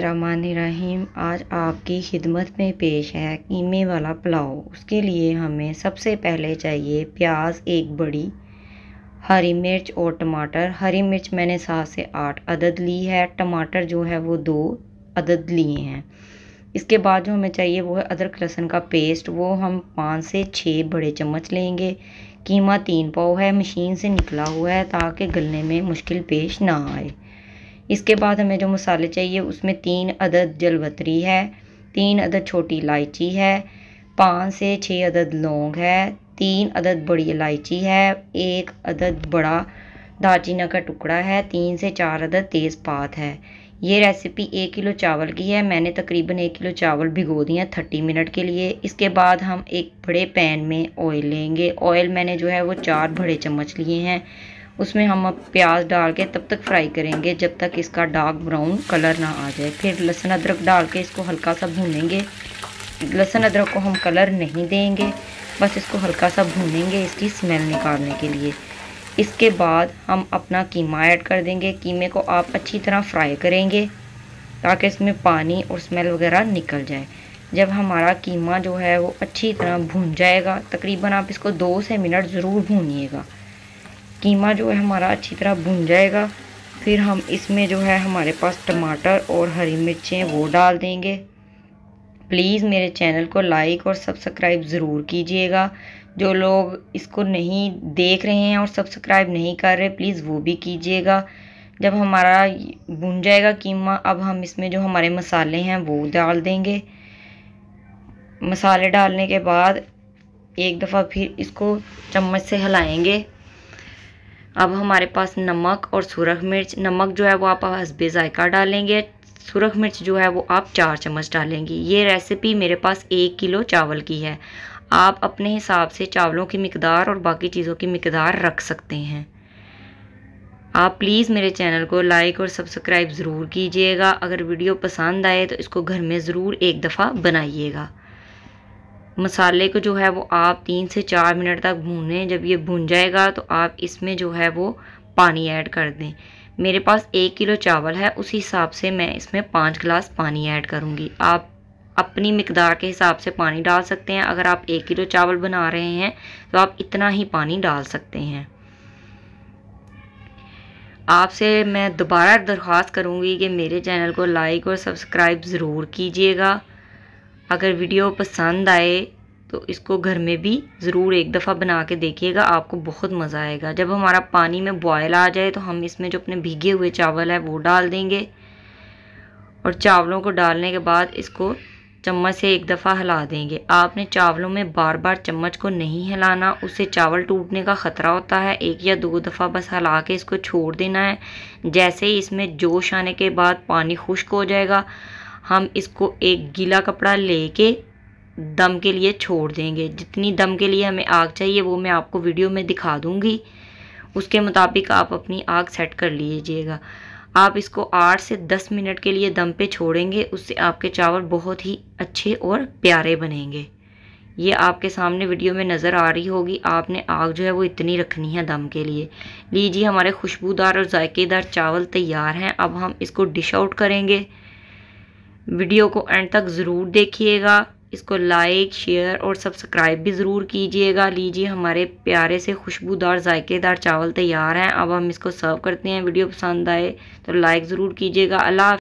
रहीम आज आपकी खिदमत में पेश है कीमे वाला पुलाव उसके लिए हमें सबसे पहले चाहिए प्याज एक बड़ी हरी मिर्च और टमाटर हरी मिर्च मैंने सात से आठ अदद ली है टमाटर जो है वो दो अदद लिए हैं इसके बाद जो हमें चाहिए वो है अदरक लहसुन का पेस्ट वो हम पाँच से छः बड़े चम्मच लेंगे कीमा तीन पाव है मशीन से निकला हुआ है ताकि गलने में मुश्किल पेश ना आए इसके बाद हमें जो मसाले चाहिए उसमें तीन अदद जलवतरी है तीन अदद छोटी इलायची है पाँच से छः अदद लौंग है तीन अदद बड़ी इलायची है एक अदद बड़ा दालचीना का टुकड़ा है तीन से चार अदद तेज़पात है ये रेसिपी एक किलो चावल की है मैंने तकरीबन एक किलो चावल भिगो दिए हैं थर्टी मिनट के लिए इसके बाद हम एक बड़े पैन में ऑयल लेंगे ऑयल मैंने जो है वो चार बड़े चम्मच लिए हैं उसमें हम अब प्याज डाल के तब तक फ्राई करेंगे जब तक इसका डार्क ब्राउन कलर ना आ जाए फिर लहसुन अदरक डाल के इसको हल्का सा भूनेंगे लहसुन अदरक को हम कलर नहीं देंगे बस इसको हल्का सा भूनेंगे इसकी स्मेल निकालने के लिए इसके बाद हम अपना कीमा ऐड कर देंगे कीमे को आप अच्छी तरह फ्राई करेंगे ताकि इसमें पानी और स्मेल वगैरह निकल जाए जब हमारा कीमा जो है वो अच्छी तरह भून जाएगा तकरीबन आप इसको दो से मिनट ज़रूर भूनिएगा कीमा जो है हमारा अच्छी तरह भुन जाएगा फिर हम इसमें जो है हमारे पास टमाटर और हरी मिर्चें वो डाल देंगे प्लीज़ मेरे चैनल को लाइक और सब्सक्राइब ज़रूर कीजिएगा जो लोग इसको नहीं देख रहे हैं और सब्सक्राइब नहीं कर रहे प्लीज़ वो भी कीजिएगा जब हमारा भुन जाएगा कीमा अब हम इसमें जो हमारे मसाले हैं वो डाल देंगे मसाले डालने के बाद एक दफ़ा फिर इसको चम्मच से हिलाएंगे अब हमारे पास नमक और सुरख मिर्च नमक जो है वो आप हसबे ज़ायका डालेंगे सुरख मिर्च जो है वो आप चार चम्मच डालेंगी ये रेसिपी मेरे पास एक किलो चावल की है आप अपने हिसाब से चावलों की मकदार और बाकी चीज़ों की मकदार रख सकते हैं आप प्लीज़ मेरे चैनल को लाइक और सब्सक्राइब ज़रूर कीजिएगा अगर वीडियो पसंद आए तो इसको घर में ज़रूर एक दफ़ा बनाइएगा मसाले को जो है वो आप तीन से चार मिनट तक भूनें जब ये भून जाएगा तो आप इसमें जो है वो पानी ऐड कर दें मेरे पास एक किलो चावल है उसी हिसाब से मैं इसमें पाँच गिलास पानी ऐड करूँगी आप अपनी मकदार के हिसाब से पानी डाल सकते हैं अगर आप एक किलो चावल बना रहे हैं तो आप इतना ही पानी डाल सकते हैं आपसे मैं दोबारा दरख्वास्त करूँगी कि मेरे चैनल को लाइक और सब्सक्राइब ज़रूर कीजिएगा अगर वीडियो पसंद आए तो इसको घर में भी ज़रूर एक दफ़ा बना के देखिएगा आपको बहुत मज़ा आएगा जब हमारा पानी में बॉयल आ जाए तो हम इसमें जो अपने भीगे हुए चावल है वो डाल देंगे और चावलों को डालने के बाद इसको चम्मच से एक दफ़ा हिला देंगे आपने चावलों में बार बार चम्मच को नहीं हिलाना उससे चावल टूटने का ख़तरा होता है एक या दो दफ़ा बस हिला के इसको छोड़ देना है जैसे ही इसमें जोश आने के बाद पानी खुश्क हो जाएगा हम इसको एक गीला कपड़ा लेके दम के लिए छोड़ देंगे जितनी दम के लिए हमें आग चाहिए वो मैं आपको वीडियो में दिखा दूँगी उसके मुताबिक आप अपनी आग सेट कर लीजिएगा आप इसको आठ से दस मिनट के लिए दम पे छोड़ेंगे उससे आपके चावल बहुत ही अच्छे और प्यारे बनेंगे ये आपके सामने वीडियो में नज़र आ रही होगी आपने आग जो है वो इतनी रखनी है दम के लिए लीजिए हमारे खुशबूदार और जायकेदार चावल तैयार हैं अब हम इसको डिश आउट करेंगे वीडियो को एंड तक ज़रूर देखिएगा इसको लाइक शेयर और सब्सक्राइब भी ज़रूर कीजिएगा लीजिए हमारे प्यारे से खुशबूदार जायकेदार चावल तैयार हैं अब हम इसको सर्व करते हैं वीडियो पसंद आए तो लाइक ज़रूर कीजिएगा अल्लाह